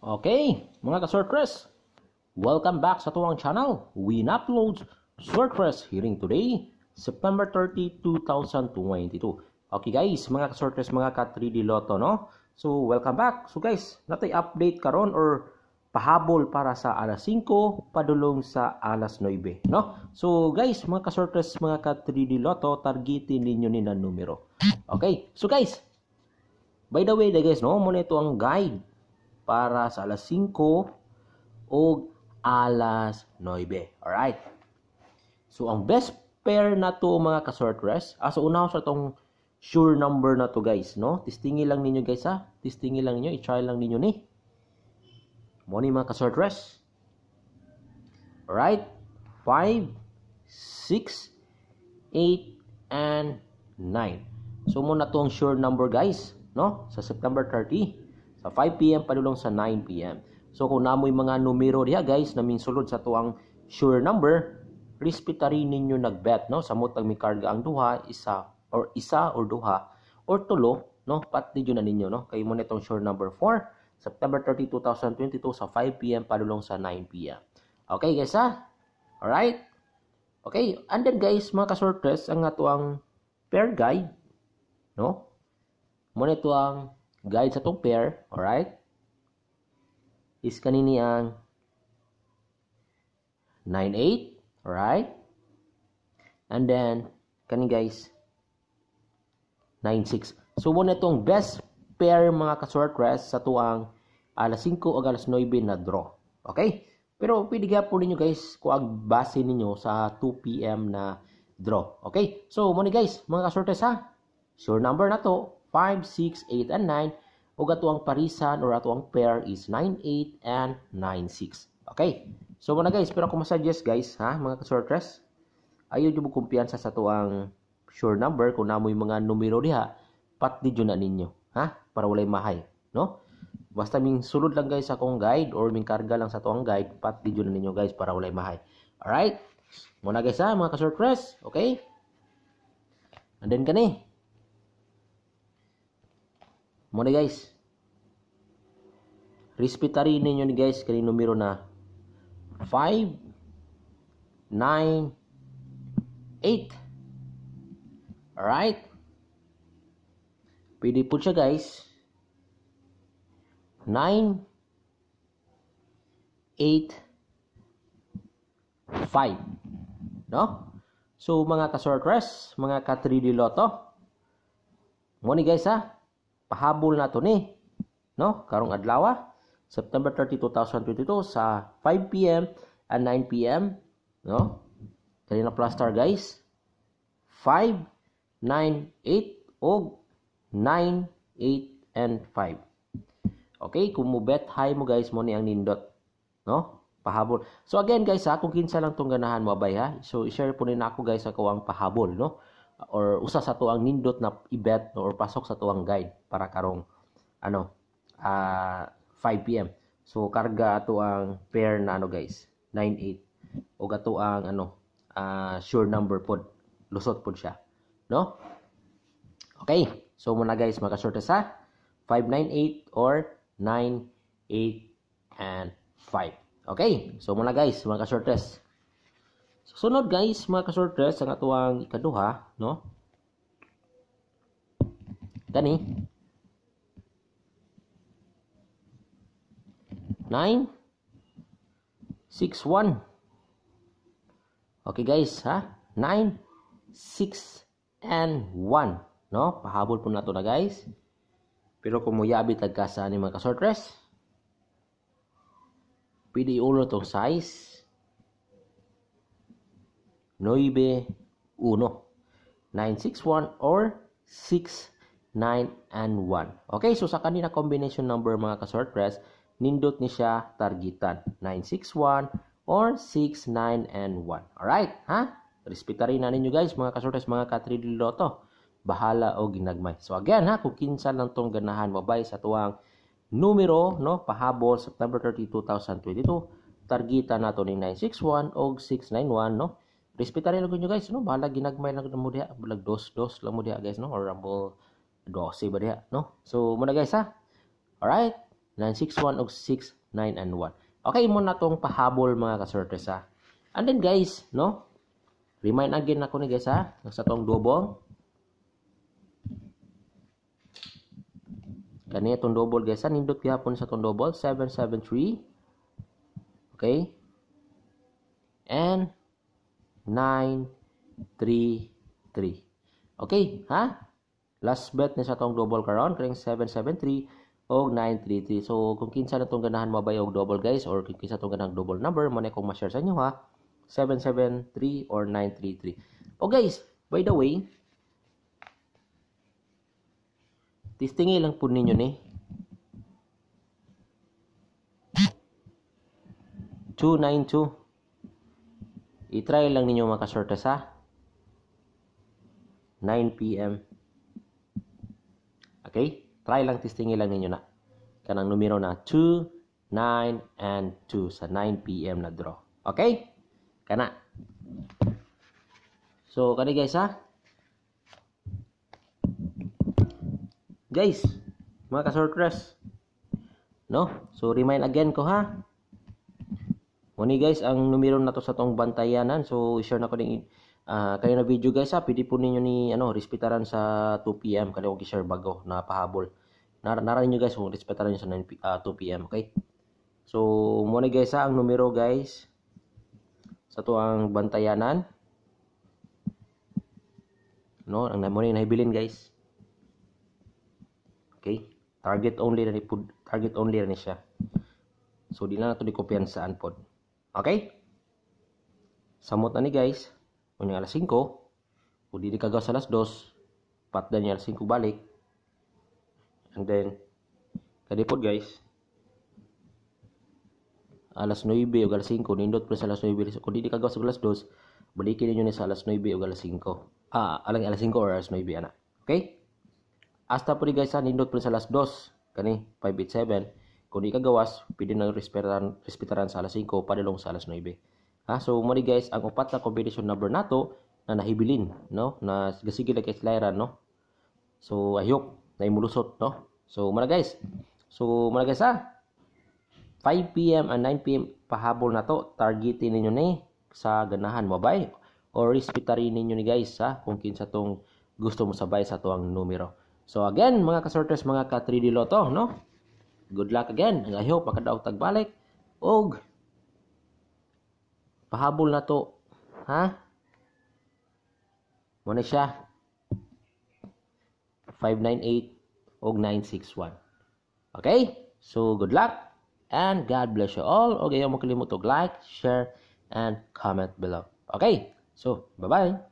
Okay, mga ka-sortress, welcome back sa tuwang channel. We Uploads, sortress hearing today, September 30, 2022. Okay guys, mga ka-sortress, mga ka-3D Lotto, no? So, welcome back. So guys, natay update karon or pahabol para sa alas 5, padulong sa alas 9, no? So guys, mga ka-sortress, mga ka-3D Lotto, targetin ninyo ni na numero. Okay, so guys, by the way, guys, no, muna ito ang guide para sa alas 5 o alas 9. Alright? So, ang best pair na to mga kasortress. Ah, so, una sa itong sure number na to guys, no? Testingi lang ninyo guys ha. Ah. Testingi lang ninyo. I-try lang ninyo ni. Mo ni mga kasortress. Alright? 5, 6, 8, and 9. So, muna to ang sure number guys, no? Sa September 30. Sa 5 p.m. padulong sa 9 p.m. So kung namoy mga numero diha guys na minsulod sa tuang sure number, respeta rin ninyo nagbet no sa mutag ang mikarga ang duha, isa or isa or duha or tulo no pat ninyo na ninyo no kay mo nitong sure number 4 September 30, 2022 sa 5 p.m. padulong sa 9 p.m. Okay guys ha? Alright? Okay, and then guys, mga kasortes, ang ato pair guide, no? Mo ito ang guide sa tong pair, alright, is kanini ang 9-8, alright? And then, kani guys, 9-6. So, muna itong best pair mga ka-short rest sa tuang alas 5 o alas 9 na draw. Okay? Pero pwede ka po ninyo guys kung ang base ninyo sa 2 p.m. na draw. Okay? So, muna guys, mga ka-short rest ha. Sure number na to. 5, 6, 8, and 9. O ato ang parisan or ato ang pair is 9, 8, and 9, 6. Okay? So, muna guys, pero ako masuggest guys, ha, mga kasortres, ayaw nyo kumpiyansa sa to ang sure number kung namoy mga numero diha, pat di na ninyo, ha? Para walay mahay, no? Basta ming sulod lang guys sa akong guide or ming karga lang sa to ang guide, pat di na ninyo guys para walay mahay. Alright? Muna guys ha, mga kasortres, okay? And ka ni. Muna guys. Respetarin ninyo ni guys kani numero na 5 9 8 Alright? Pwede po siya guys. 9 8 5 No? So mga ka-sortress, mga ka 3D Lotto. Muna guys ha pahabol nato ni no karong adlaw ah. September 30, 2022 sa 5 PM and 9 PM no kani na star guys 5 9 8 og 9 8 and 5 okay kung mo bet high mo guys mo ni ang nindot no pahabol so again guys ha ah, kung kinsa lang tong ganahan mo abay ha so i-share po ni nako guys sa kawang pahabol no or usa sa to ang nindot na ibet no, or pasok sa tuang guide para karong ano uh, 5 pm so karga ato ang pair na ano guys 98 o ato ang ano uh, sure number pod lusot pod siya no okay so muna guys makasorte sa 598 or 9 8 and 5 okay so muna guys mga test So, sunod guys, mga kasorters, ang atuang ikaduha, no? Gani. 9 6 Okay guys, ha? 9 6 and 1, no? Pahabol po na to na guys. Pero kung muyabit tagka sa ni mga kasortres, pwede iulo tong size Noibe 991, 961 or 6, and 1. Okay, so sa kanina combination number mga kasortres, nindot ni siya targetan 961 or 6, 9 and 1. Alright, ha? Respetarin na ninyo guys mga kasortres, mga katriloto. Bahala o ginagmay. So again ha, kung kinsa lang tong ganahan mabay sa tuwang numero no pahabol September 30, 2022 targeta nato ni 961 og 691 no Respetan lang nyo guys, no? Bahala ginagmay lang mo dia bulag dos-dos lang mo diha guys, no? Or ambo dose ba dia no? So muna guys ha. all right 961 og 6, and 1. Okay mo na tong pahabol mga ka kasorte sa. And then guys, no? Remind again ako ni guys ha, sa tong dobong. Kani tong double guys, ha? nindot gihapon sa tong double 773. Okay? And 9, 3, 3. Okay, ha? Last bet na sa tong double karon karing 773 og 933. So kung kinsa na tong ganahan mabay og double guys or kung kinsa tong ganang double number mo na kong ma-share sa inyo ha. 773 or 933. Oh guys, by the way, testingin lang po ninyo ni. 292 I-try lang ninyo makasorte sa 9pm. Okay? Try lang, testingin lang ninyo na. Kanang numero na 2, 9, and 2 sa 9pm na draw. Okay? Kana. So, kani guys ha? Guys, mga kasortres. No? So, remind again ko ha? Muni guys, ang numero na to sa tong bantayanan. So, i-share na ko din uh, kayo na video guys ha. Pwede po ninyo ni ano, respetaran sa 2pm. Kali ko i-share bago na pahabol. Nar naran nyo guys kung respetaran nyo sa 2pm. Ah, okay? So, muna guys ha, ang numero guys sa to ang bantayanan. No, ang muna yung nahibilin guys. Okay? Target only na ni target only na ni siya. So, di na nato ni kopyan saan pod. Okay? Samot na ni guys. Unyang alas 5. Kung di kagaw sa alas 2, patdan niya alas 5 balik. And then, kadipod guys. Alas 9 o alas 5. Nindot pa sa alas 9. Kung di kagaw sa alas 2, balikin ninyo ni sa alas 9 o alas 5. Ah, alang alas 5 or alas 9 ana. Okay? Hasta po ni guys ha, nindot pa sa alas 2. Kani, 5 7. Kung di ka gawas, pwede na respetaran, respetaran sa alas 5, padalong sa alas 9. Ha? So, mali guys, ang upat na combination number nato na nahibilin, no? Na gasigil na kaitlairan, no? So, ayok, hope na imulusot, no? So, mga guys. So, mga guys ha. 5 p.m. and 9 p.m. pahabol na to. Targetin ninyo ni sa ganahan mo bay or respetarin ninyo ni guys ha kung kinsa tong gusto mo sabay sa tuang numero. So again, mga kasorters, mga ka 3D Lotto, no? Good luck again. And I hope makadaog tagbalik. Og, pahabol na to. Ha? Muna siya. 598 og 961. Okay? So, good luck. And God bless you all. Okay, huwag mo og like, share, and comment below. Okay? So, bye-bye.